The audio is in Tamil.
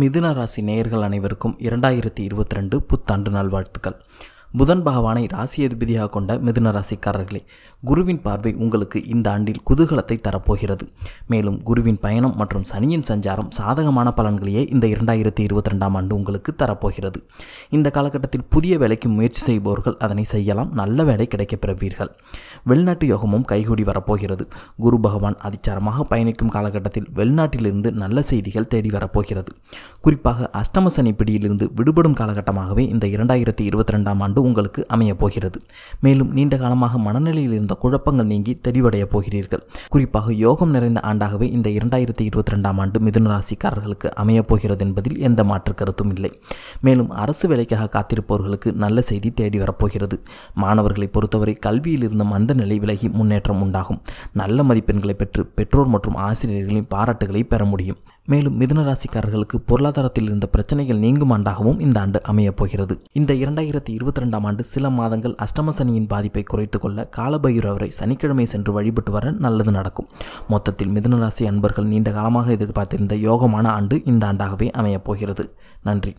மிதுன ராசி நேயர்கள் அனைவருக்கும் இரண்டாயிரத்தி இருபத்தி ரெண்டு புத்தாண்டு நாள் வாழ்த்துக்கள் புதன் பகவானை ராசி அதிபதியாக கொண்ட மிதுன ராசிக்காரர்களே குருவின் பார்வை உங்களுக்கு இந்த ஆண்டில் குதூகலத்தை தரப்போகிறது மேலும் குருவின் பயணம் மற்றும் சனியின் சஞ்சாரம் சாதகமான பலன்களையே இந்த இரண்டாயிரத்தி இருபத்தி ரெண்டாம் ஆண்டு உங்களுக்கு தரப்போகிறது இந்த காலகட்டத்தில் புதிய வேலைக்கு முயற்சி செய்பவர்கள் அதனை செய்யலாம் நல்ல வேலை கிடைக்கப் பெறுவீர்கள் வெளிநாட்டு யோகமும் கைகூடி வரப்போகிறது குரு பகவான் அதிச்சாரமாக பயணிக்கும் காலகட்டத்தில் வெளிநாட்டிலிருந்து நல்ல செய்திகள் தேடி வரப்போகிறது குறிப்பாக அஷ்டம சனி பிடியிலிருந்து விடுபடும் காலகட்டமாகவே இந்த இரண்டாயிரத்தி இருபத்தி ரெண்டாம் ஆண்டு ஆண்டு உங்களுக்கு அமையப் போகிறது மேலும் நீண்ட காலமாக மனநிலையில் இருந்த குழப்பங்கள் நீங்கி தெளிவடையப் போகிறீர்கள் குறிப்பாக யோகம் நிறைந்த ஆண்டாகவே இந்த இரண்டாயிரத்தி இருபத்தி ரெண்டாம் ஆண்டு மிதுன ராசிக்காரர்களுக்கு அமையப் போகிறது என்பதில் எந்த மாற்று கருத்தும் இல்லை மேலும் அரசு வேலைக்காக காத்திருப்பவர்களுக்கு நல்ல செய்தி தேடி வரப்போகிறது மாணவர்களை பொறுத்தவரை கல்வியில் இருந்த மந்த நிலை விலகி முன்னேற்றம் உண்டாகும் நல்ல மதிப்பெண்களை பெற்று பெற்றோர் மற்றும் ஆசிரியர்களின் பாராட்டுகளை பெற முடியும் மேலும் மிதுன ராசிக்காரர்களுக்கு பொருளாதாரத்தில் இருந்த பிரச்சனைகள் நீங்கும் ஆண்டாகவும் இந்த ஆண்டு அமையப் போகிறது இந்த இரண்டாயிரத்தி இருபத்தி ரெண்டாம் ஆண்டு சில மாதங்கள் அஷ்டம சனியின் பாதிப்பை குறைத்துக் கொள்ள காலபைரவரை சனிக்கிழமை சென்று வழிபட்டு வர நல்லது நடக்கும் மொத்தத்தில் மிதுன ராசி அன்பர்கள் நீண்ட காலமாக எதிர்பார்த்திருந்த யோகமான ஆண்டு இந்த ஆண்டாகவே அமையப் போகிறது நன்றி